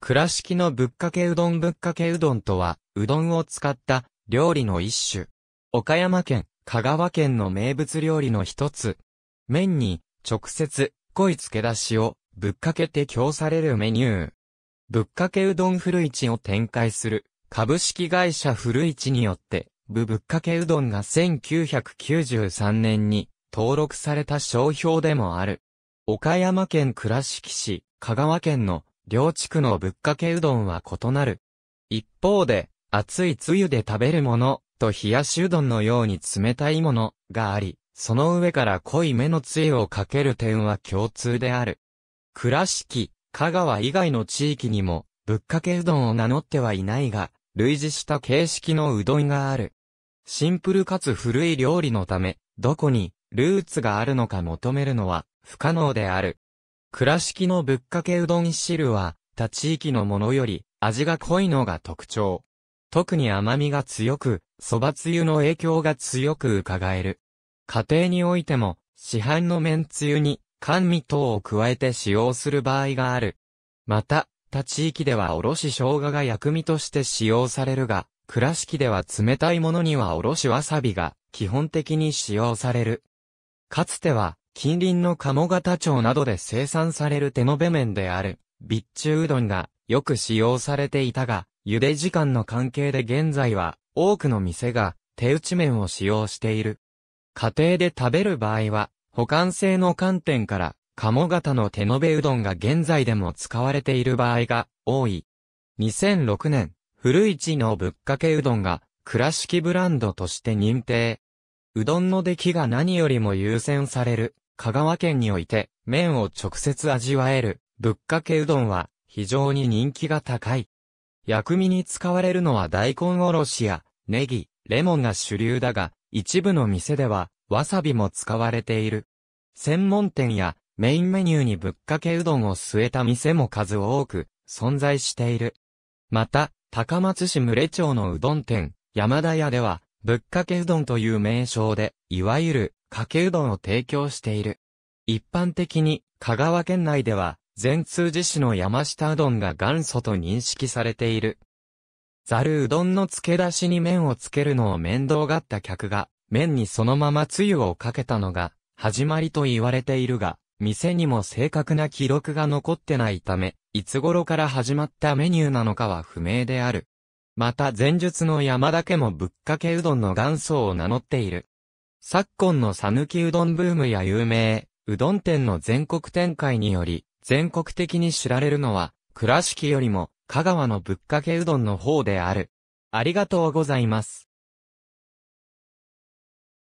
倉敷のぶっかけうどんぶっかけうどんとは、うどんを使った料理の一種。岡山県、香川県の名物料理の一つ。麺に直接濃い漬け出しをぶっかけて供されるメニュー。ぶっかけうどん古市を展開する株式会社古市によって、ぶぶっかけうどんが1993年に登録された商標でもある。岡山県倉敷市、香川県の両地区のぶっかけうどんは異なる。一方で、熱いつゆで食べるものと冷やしうどんのように冷たいものがあり、その上から濃い目のつゆをかける点は共通である。倉敷、香川以外の地域にも、ぶっかけうどんを名乗ってはいないが、類似した形式のうどんがある。シンプルかつ古い料理のため、どこにルーツがあるのか求めるのは不可能である。倉敷のぶっかけうどん汁は、他地域のものより味が濃いのが特徴。特に甘みが強く、蕎麦つゆの影響が強く伺える。家庭においても、市販の麺つゆに甘味等を加えて使用する場合がある。また、他地域ではおろし生姜が薬味として使用されるが、倉敷では冷たいものにはおろしわさびが基本的に使用される。かつては、近隣の鴨型町などで生産される手延べ麺である、備中うどんがよく使用されていたが、茹で時間の関係で現在は多くの店が手打ち麺を使用している。家庭で食べる場合は、保管性の観点から、鴨型の手延べうどんが現在でも使われている場合が多い。2006年、古市のぶっかけうどんが倉敷ブランドとして認定。うどんの出来が何よりも優先される香川県において、麺を直接味わえる、ぶっかけうどんは、非常に人気が高い。薬味に使われるのは大根おろしや、ネギ、レモンが主流だが、一部の店では、わさびも使われている。専門店や、メインメニューにぶっかけうどんを据えた店も数多く、存在している。また、高松市群れ町のうどん店、山田屋では、ぶっかけうどんという名称で、いわゆる、かけうどんを提供している。一般的に、香川県内では、全通寺市の山下うどんが元祖と認識されている。ざるうどんの漬け出しに麺をつけるのを面倒がった客が、麺にそのままつゆをかけたのが、始まりと言われているが、店にも正確な記録が残ってないため、いつ頃から始まったメニューなのかは不明である。また前述の山田家もぶっかけうどんの元祖を名乗っている。昨今の讃岐うどんブームや有名、うどん店の全国展開により、全国的に知られるのは、倉敷よりも、香川のぶっかけうどんの方である。ありがとうございます。